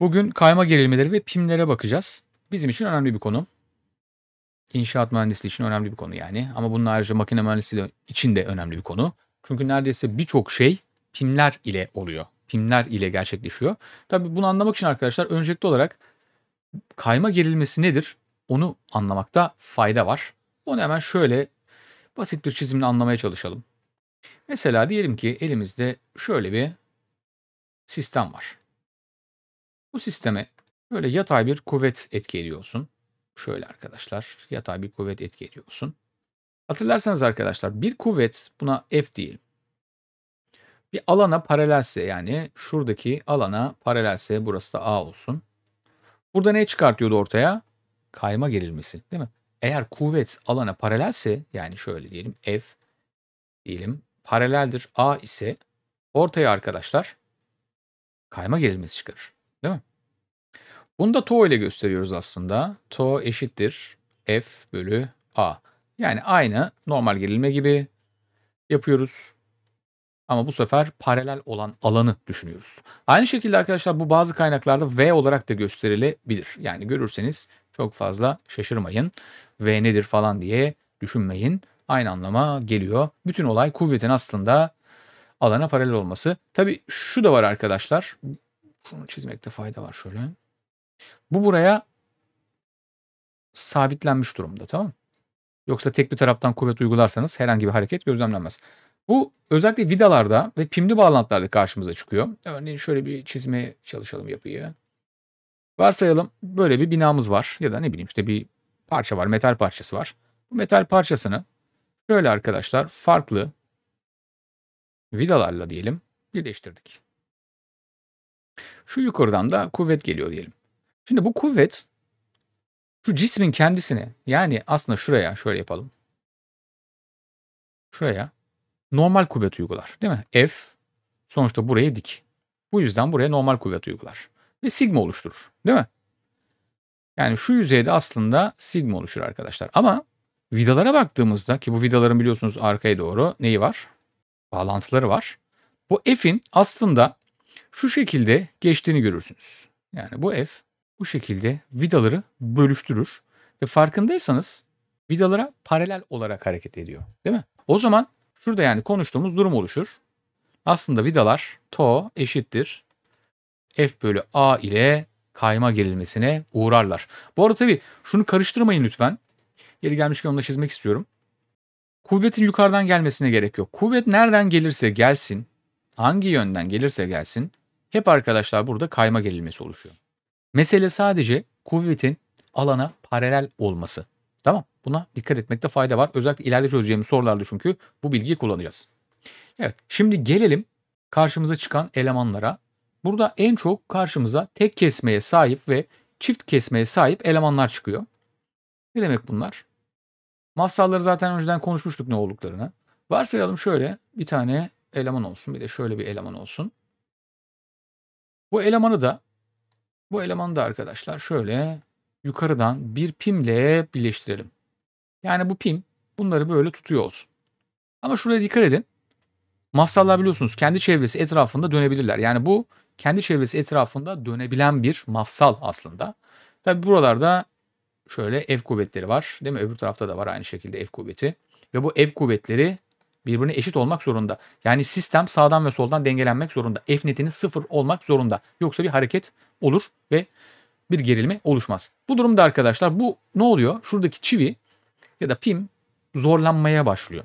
Bugün kayma gerilmeleri ve pimlere bakacağız. Bizim için önemli bir konu. İnşaat mühendisliği için önemli bir konu yani. Ama bunun ayrıca makine mühendisliği için de önemli bir konu. Çünkü neredeyse birçok şey pimler ile oluyor. Pimler ile gerçekleşiyor. Tabii bunu anlamak için arkadaşlar öncelikli olarak kayma gerilmesi nedir? Onu anlamakta fayda var. Onu hemen şöyle basit bir çizimle anlamaya çalışalım. Mesela diyelim ki elimizde şöyle bir sistem var. Bu sisteme böyle yatay bir kuvvet etki ediyorsun. Şöyle arkadaşlar yatay bir kuvvet etki ediyorsun. Hatırlarsanız arkadaşlar bir kuvvet buna F diyelim. Bir alana paralelse yani şuradaki alana paralelse burası da A olsun. Burada ne çıkartıyordu ortaya? Kayma gerilmesi değil mi? Eğer kuvvet alana paralelse yani şöyle diyelim F diyelim paraleldir A ise ortaya arkadaşlar kayma gerilmesi çıkarır. Değil mi? Bunu da to ile gösteriyoruz aslında. To eşittir f bölü a. Yani aynı normal gerilme gibi yapıyoruz. Ama bu sefer paralel olan alanı düşünüyoruz. Aynı şekilde arkadaşlar bu bazı kaynaklarda V olarak da gösterilebilir. Yani görürseniz çok fazla şaşırmayın. V nedir falan diye düşünmeyin. Aynı anlama geliyor. Bütün olay kuvvetin aslında alana paralel olması. Tabi şu da var arkadaşlar. Bunu çizmekte fayda var şöyle. Bu buraya sabitlenmiş durumda tamam Yoksa tek bir taraftan kuvvet uygularsanız herhangi bir hareket gözlemlenmez. Bu özellikle vidalarda ve pimli bağlantılarda karşımıza çıkıyor. Örneğin şöyle bir çizmeye çalışalım yapıyı. Varsayalım böyle bir binamız var ya da ne bileyim işte bir parça var, metal parçası var. Bu metal parçasını şöyle arkadaşlar farklı vidalarla diyelim birleştirdik. Şu yukarıdan da kuvvet geliyor diyelim. Şimdi bu kuvvet şu cismin kendisini yani aslında şuraya şöyle yapalım. Şuraya normal kuvvet uygular değil mi? F sonuçta buraya dik. Bu yüzden buraya normal kuvvet uygular. Ve sigma oluşturur değil mi? Yani şu yüzeyde aslında sigma oluşur arkadaşlar. Ama vidalara baktığımızda ki bu vidaların biliyorsunuz arkaya doğru neyi var? Bağlantıları var. Bu F'in aslında şu şekilde geçtiğini görürsünüz. Yani bu f bu şekilde vidaları bölüştürür ve farkındaysanız vidalara paralel olarak hareket ediyor değil mi? O zaman şurada yani konuştuğumuz durum oluşur. Aslında vidalar to eşittir f bölü a ile kayma gerilmesine uğrarlar. Bu arada tabii şunu karıştırmayın lütfen. Yeri gelmişken onu da çizmek istiyorum. Kuvvetin yukarıdan gelmesine gerek yok. Kuvvet nereden gelirse gelsin hangi yönden gelirse gelsin hep arkadaşlar burada kayma gerilmesi oluşuyor. Mesele sadece kuvvetin alana paralel olması. Tamam buna dikkat etmekte fayda var. Özellikle ileride çözeceğimiz sorularda çünkü bu bilgiyi kullanacağız. Evet şimdi gelelim karşımıza çıkan elemanlara. Burada en çok karşımıza tek kesmeye sahip ve çift kesmeye sahip elemanlar çıkıyor. Ne demek bunlar? Mafsalları zaten önceden konuşmuştuk ne olduklarını. Varsayalım şöyle bir tane eleman olsun. Bir de şöyle bir eleman olsun. Bu elemanı da bu elemanı da arkadaşlar şöyle yukarıdan bir pimle birleştirelim. Yani bu pim bunları böyle tutuyor olsun. Ama şuraya dikkat edin. Mafsallar biliyorsunuz kendi çevresi etrafında dönebilirler. Yani bu kendi çevresi etrafında dönebilen bir mafsal aslında. Tabi buralarda şöyle ev kuvvetleri var. Değil mi? Öbür tarafta da var aynı şekilde ev kuvveti. Ve bu ev kuvvetleri birbirine eşit olmak zorunda. Yani sistem sağdan ve soldan dengelenmek zorunda. F netinin sıfır olmak zorunda. Yoksa bir hareket olur ve bir gerilme oluşmaz. Bu durumda arkadaşlar bu ne oluyor? Şuradaki çivi ya da pim zorlanmaya başlıyor.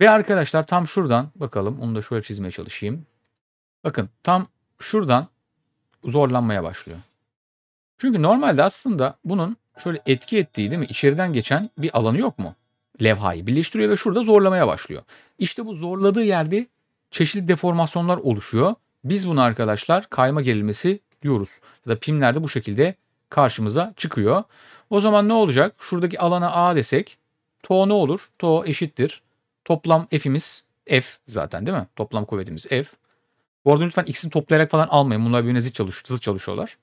Ve arkadaşlar tam şuradan bakalım onu da şöyle çizmeye çalışayım. Bakın tam şuradan zorlanmaya başlıyor. Çünkü normalde aslında bunun şöyle etki ettiği değil mi? İçeriden geçen bir alanı yok mu? levhayı birleştiriyor ve şurada zorlamaya başlıyor. İşte bu zorladığı yerde çeşitli deformasyonlar oluşuyor. Biz bunu arkadaşlar kayma gerilmesi diyoruz. Ya da pimlerde bu şekilde karşımıza çıkıyor. O zaman ne olacak? Şuradaki alana A desek to ne olur? To eşittir. Toplam F'imiz F zaten değil mi? Toplam kuvvetimiz F. Bu arada lütfen ikisini toplayarak falan almayın. Bunlar birbirine zıt, çalış zıt çalışıyorlar.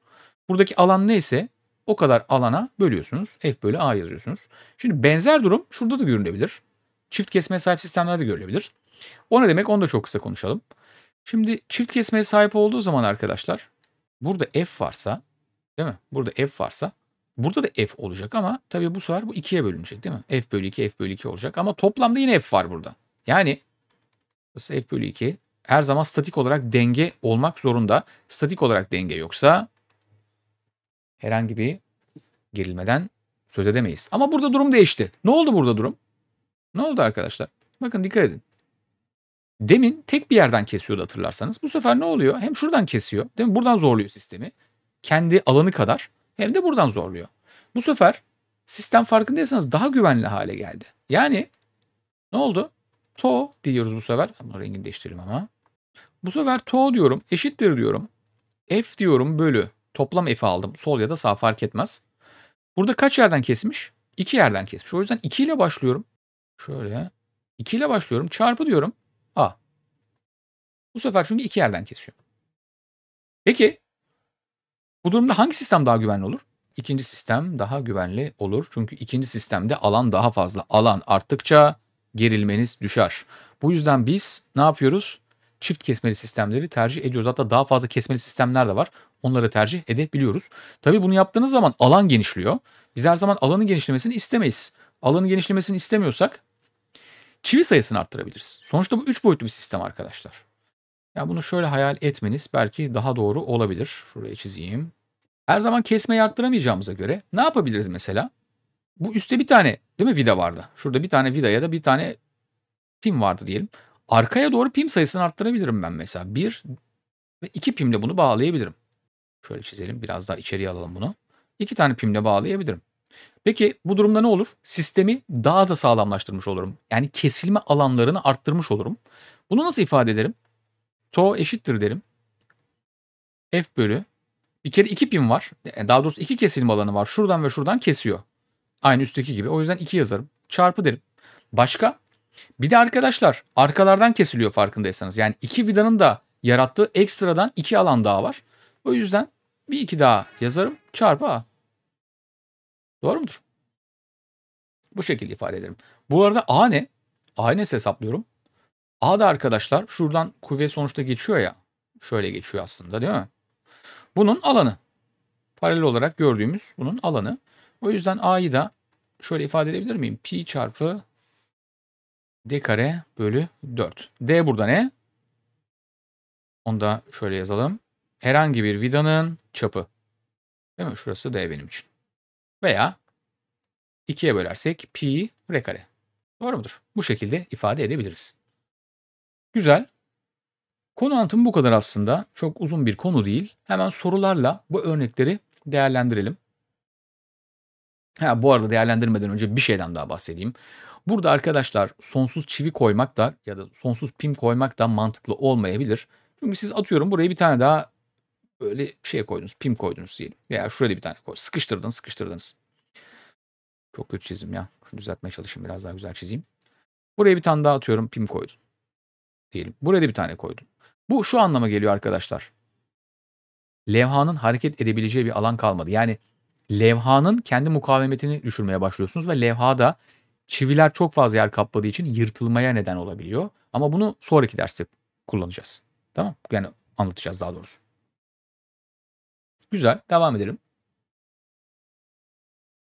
Buradaki alan neyse o kadar alana bölüyorsunuz. F bölü A yazıyorsunuz. Şimdi benzer durum şurada da görünebilir. Çift kesmeye sahip sistemlerde de görülebilir. O ne demek onu da çok kısa konuşalım. Şimdi çift kesmeye sahip olduğu zaman arkadaşlar burada F varsa değil mi? Burada F varsa burada da F olacak ama tabii bu sefer bu 2'ye bölünecek değil mi? F bölü 2 F bölü 2 olacak ama toplamda yine F var burada. Yani burası F bölü 2 her zaman statik olarak denge olmak zorunda. Statik olarak denge yoksa herhangi bir gerilmeden söz edemeyiz. Ama burada durum değişti. Ne oldu burada durum? Ne oldu arkadaşlar? Bakın dikkat edin. Demin tek bir yerden kesiyordu hatırlarsanız. Bu sefer ne oluyor? Hem şuradan kesiyor, değil mi? Buradan zorluyor sistemi. Kendi alanı kadar hem de buradan zorluyor. Bu sefer sistem farkındaysanız daha güvenli hale geldi. Yani ne oldu? To diyoruz bu sefer. Ama rengini değiştirelim ama. Bu sefer to diyorum, eşittir diyorum. F diyorum bölü Toplam f'i aldım. Sol ya da sağ fark etmez. Burada kaç yerden kesmiş? 2 yerden kesmiş. O yüzden 2 ile başlıyorum. Şöyle. 2 ile başlıyorum. Çarpı diyorum. A. Bu sefer çünkü 2 yerden kesiyor. Peki bu durumda hangi sistem daha güvenli olur? İkinci sistem daha güvenli olur. Çünkü ikinci sistemde alan daha fazla. Alan arttıkça gerilmeniz düşer. Bu yüzden biz ne yapıyoruz? Çift kesmeli sistemleri tercih ediyoruz. Hatta daha fazla kesmeli sistemler de var onları tercih edebiliyoruz. Tabii bunu yaptığınız zaman alan genişliyor. Biz her zaman alanın genişlemesini istemeyiz. Alanın genişlemesini istemiyorsak çivi sayısını arttırabiliriz. Sonuçta bu üç boyutlu bir sistem arkadaşlar. Ya yani bunu şöyle hayal etmeniz belki daha doğru olabilir. Şuraya çizeyim. Her zaman kesmeyi arttıramayacağımıza göre ne yapabiliriz mesela? Bu üstte bir tane değil mi vida vardı. Şurada bir tane vida ya da bir tane pim vardı diyelim. Arkaya doğru pim sayısını arttırabilirim ben mesela. bir ve iki pimle bunu bağlayabilirim. Şöyle çizelim. Biraz daha içeriye alalım bunu. İki tane pimle bağlayabilirim. Peki bu durumda ne olur? Sistemi daha da sağlamlaştırmış olurum. Yani kesilme alanlarını arttırmış olurum. Bunu nasıl ifade ederim? To eşittir derim. F bölü. Bir kere iki pim var. E, daha doğrusu iki kesilme alanı var. Şuradan ve şuradan kesiyor. Aynı üstteki gibi. O yüzden iki yazarım. Çarpı derim. Başka? Bir de arkadaşlar arkalardan kesiliyor farkındaysanız. Yani iki vidanın da yarattığı ekstradan iki alan daha var. O yüzden bir iki daha yazarım çarpı a. Doğru mudur? Bu şekilde ifade ederim. Bu arada a ne? A ne hesaplıyorum? A da arkadaşlar şuradan kuvvet sonuçta geçiyor ya. Şöyle geçiyor aslında değil mi? Bunun alanı. Paralel olarak gördüğümüz bunun alanı. O yüzden a'yı da şöyle ifade edebilir miyim? Pi çarpı d kare bölü 4. D burada ne? Onu da şöyle yazalım herhangi bir vidanın çapı. Değil mi? Şurası D benim için. Veya 2'ye bölersek pi r kare. Doğru mudur? Bu şekilde ifade edebiliriz. Güzel. Konu anlatımı bu kadar aslında. Çok uzun bir konu değil. Hemen sorularla bu örnekleri değerlendirelim. Ha, bu arada değerlendirmeden önce bir şeyden daha bahsedeyim. Burada arkadaşlar sonsuz çivi koymak da ya da sonsuz pim koymak da mantıklı olmayabilir. Çünkü siz atıyorum buraya bir tane daha böyle şey koydunuz, pim koydunuz diyelim. Veya şöyle bir tane koy. Sıkıştırdınız, sıkıştırdınız. Çok kötü çizim ya. Şunu düzeltmeye çalışayım biraz daha güzel çizeyim. Buraya bir tane daha atıyorum pim koydum Diyelim. Buraya da bir tane koydum. Bu şu anlama geliyor arkadaşlar. Levhanın hareket edebileceği bir alan kalmadı. Yani levhanın kendi mukavemetini düşürmeye başlıyorsunuz ve levhada çiviler çok fazla yer kapladığı için yırtılmaya neden olabiliyor. Ama bunu sonraki derste kullanacağız. Tamam? Yani anlatacağız daha doğrusu. Güzel. Devam edelim.